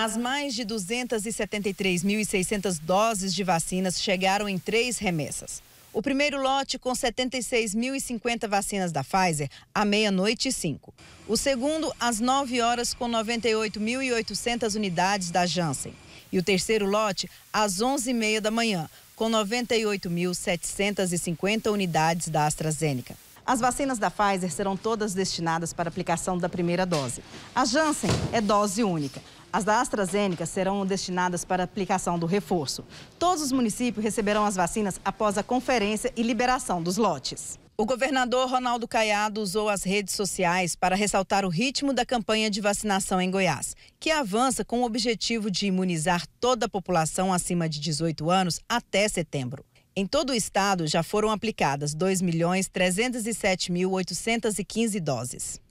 As mais de 273.600 doses de vacinas chegaram em três remessas. O primeiro lote com 76.050 vacinas da Pfizer à meia-noite e 5. O segundo às 9 horas com 98.800 unidades da Janssen. E o terceiro lote às 11h30 da manhã com 98.750 unidades da AstraZeneca. As vacinas da Pfizer serão todas destinadas para aplicação da primeira dose. A Janssen é dose única. As da AstraZeneca serão destinadas para aplicação do reforço. Todos os municípios receberão as vacinas após a conferência e liberação dos lotes. O governador Ronaldo Caiado usou as redes sociais para ressaltar o ritmo da campanha de vacinação em Goiás, que avança com o objetivo de imunizar toda a população acima de 18 anos até setembro. Em todo o estado já foram aplicadas 2.307.815 doses.